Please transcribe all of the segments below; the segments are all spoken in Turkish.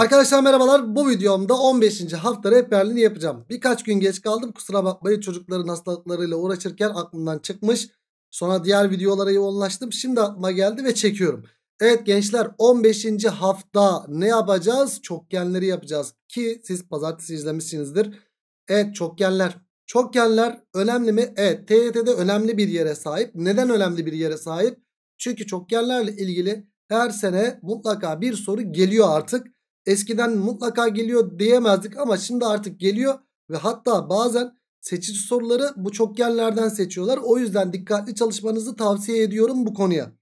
Arkadaşlar merhabalar. Bu videomda 15. hafta rehberliğini yapacağım. Birkaç gün geç kaldım. Kusura bakmayın çocukların hastalıklarıyla uğraşırken aklımdan çıkmış. Sonra diğer videolara yoğunlaştım. Şimdi aklıma geldi ve çekiyorum. Evet gençler 15. hafta ne yapacağız? Çokgenleri yapacağız ki siz pazartesi izlemişsinizdir. Evet çokgenler. Çokgenler önemli mi? Evet TYT'de önemli bir yere sahip. Neden önemli bir yere sahip? Çünkü çokgenlerle ilgili her sene mutlaka bir soru geliyor artık eskiden mutlaka geliyor diyemezdik ama şimdi artık geliyor ve hatta bazen seçici soruları bu çokgenlerden seçiyorlar. O yüzden dikkatli çalışmanızı tavsiye ediyorum bu konuya.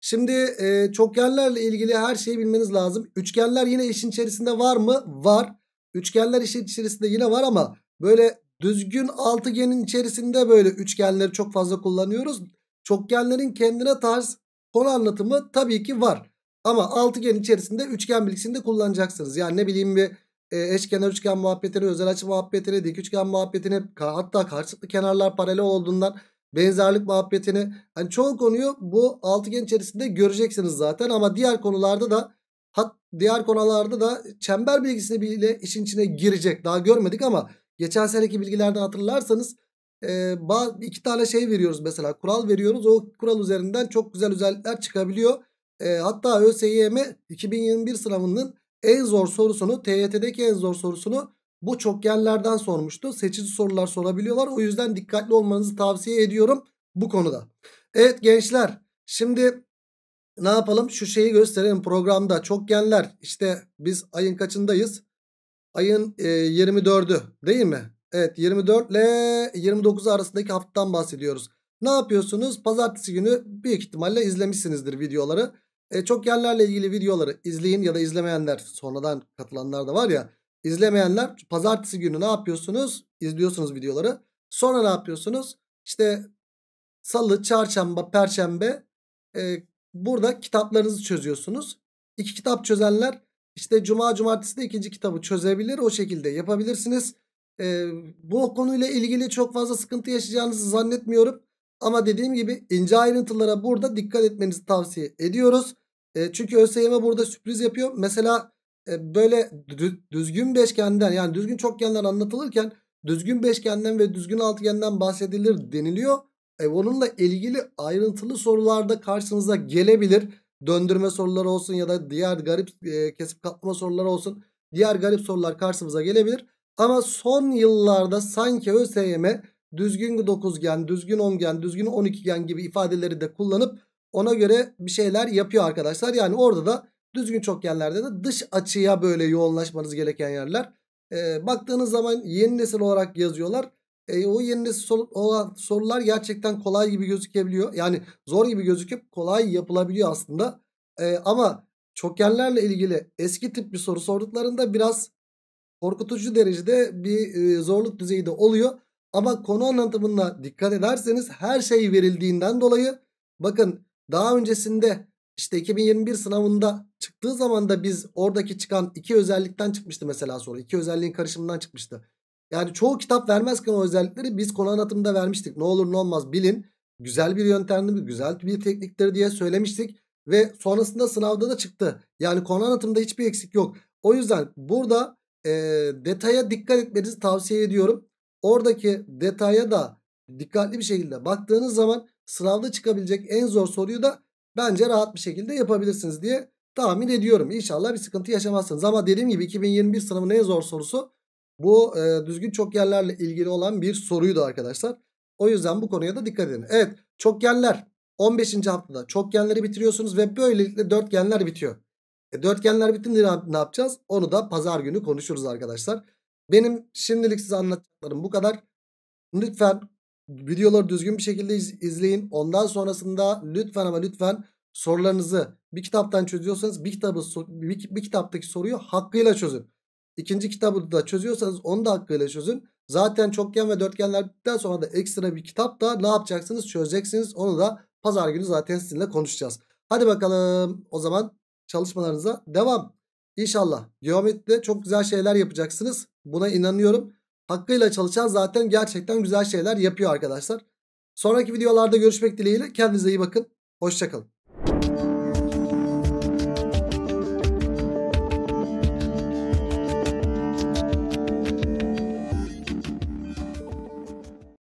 Şimdi e, çokgenlerle ilgili her şeyi bilmeniz lazım. Üçgenler yine işin içerisinde var mı? Var. Üçgenler işin içerisinde yine var ama böyle düzgün altıgenin içerisinde böyle üçgenleri çok fazla kullanıyoruz. Çokgenlerin kendine tarz konu anlatımı tabii ki var. Ama altıgen içerisinde üçgen bilgisini de kullanacaksınız. Yani ne bileyim bir e, eşkenar üçgen muhabbetine, özel açı muhabbetine, dik üçgen muhabbetine hatta karşılıklı kenarlar paralel olduğundan benzerlik muhabbetini hani çoğu konuyu bu altıgen içerisinde göreceksiniz zaten ama diğer konularda da hat, diğer konularda da çember bilgisi bile işin içine girecek. Daha görmedik ama geçen seneki bilgilerden hatırlarsanız e, iki tane şey veriyoruz mesela kural veriyoruz. O kural üzerinden çok güzel özellikler çıkabiliyor. E, hatta ÖSYM 2021 sınavının en zor sorusunu TYT'deki en zor sorusunu bu çokgenlerden sormuştu. Seçici sorular sorabiliyorlar. O yüzden dikkatli olmanızı tavsiye ediyorum bu konuda. Evet gençler şimdi ne yapalım? Şu şeyi gösterelim programda. Çokgenler işte biz ayın kaçındayız? Ayın e, 24'ü değil mi? Evet 24 ile 29 arasındaki haftadan bahsediyoruz. Ne yapıyorsunuz? Pazartesi günü büyük ihtimalle izlemişsinizdir videoları. E, çok yerlerle ilgili videoları izleyin ya da izlemeyenler sonradan katılanlar da var ya. İzlemeyenler pazartesi günü ne yapıyorsunuz? İzliyorsunuz videoları. Sonra ne yapıyorsunuz? İşte salı, çarşamba, perşembe e, burada kitaplarınızı çözüyorsunuz. İki kitap çözenler işte cuma cumartesi de ikinci kitabı çözebilir. O şekilde yapabilirsiniz. E, bu konuyla ilgili çok fazla sıkıntı yaşayacağınızı zannetmiyorum. Ama dediğim gibi ince ayrıntılara burada dikkat etmenizi tavsiye ediyoruz. E, çünkü ÖSYM burada sürpriz yapıyor. Mesela e, böyle düzgün beşgenden yani düzgün çokgenden anlatılırken düzgün beşgenden ve düzgün altıgenden bahsedilir deniliyor. E, onunla ilgili ayrıntılı sorularda karşınıza gelebilir. Döndürme soruları olsun ya da diğer garip e, kesip katlama soruları olsun. Diğer garip sorular karşımıza gelebilir. Ama son yıllarda sanki ÖSYM düzgün dokuzgen, düzgün ongen, düzgün on ikigen gibi ifadeleri de kullanıp ona göre bir şeyler yapıyor arkadaşlar. Yani orada da düzgün çokgenlerde de dış açıya böyle yoğunlaşmanız gereken yerler. E, baktığınız zaman yeni nesil olarak yazıyorlar. E, o yeni nesil sor olan sorular gerçekten kolay gibi gözükebiliyor. Yani zor gibi gözüküp kolay yapılabiliyor aslında. E, ama çokgenlerle ilgili eski tip bir soru sorduklarında biraz korkutucu derecede bir e, zorluk düzeyi de oluyor. Ama konu anlatımına dikkat ederseniz her şey verildiğinden dolayı bakın daha öncesinde işte 2021 sınavında çıktığı zaman da biz oradaki çıkan iki özellikten çıkmıştı mesela soru. İki özelliğin karışımından çıkmıştı. Yani çoğu kitap vermezken o özellikleri biz konu anlatımda vermiştik. Ne olur ne olmaz bilin. Güzel bir yöntemdir, güzel bir tekniktir diye söylemiştik. Ve sonrasında sınavda da çıktı. Yani konu anlatımda hiçbir eksik yok. O yüzden burada e, detaya dikkat etmenizi tavsiye ediyorum. Oradaki detaya da dikkatli bir şekilde baktığınız zaman sınavda çıkabilecek en zor soruyu da bence rahat bir şekilde yapabilirsiniz diye tahmin ediyorum. İnşallah bir sıkıntı yaşamazsınız. Ama dediğim gibi 2021 sınavının en zor sorusu bu e, düzgün çokgenlerle ilgili olan bir soruydu arkadaşlar. O yüzden bu konuya da dikkat edin. Evet çokgenler 15. haftada çokgenleri bitiriyorsunuz ve böylelikle dörtgenler bitiyor. E, dörtgenler bitince ne yapacağız? Onu da pazar günü konuşuruz arkadaşlar. Benim şimdilik size anlattıklarım bu kadar. Lütfen videoları düzgün bir şekilde iz, izleyin. Ondan sonrasında lütfen ama lütfen sorularınızı bir kitaptan çözüyorsanız bir kitabı bir, bir kitaptaki soruyu hakkıyla çözün. İkinci kitabı da çözüyorsanız onu da hakkıyla çözün. Zaten çokgen ve dörtgenlerden sonra da ekstra bir kitap da ne yapacaksınız? Çözeceksiniz. Onu da pazar günü zaten sizinle konuşacağız. Hadi bakalım o zaman çalışmalarınıza devam. İnşallah geometride çok güzel şeyler yapacaksınız. Buna inanıyorum. Hakkıyla çalışan zaten gerçekten güzel şeyler yapıyor arkadaşlar. Sonraki videolarda görüşmek dileğiyle kendinize iyi bakın. Hoşçakalın.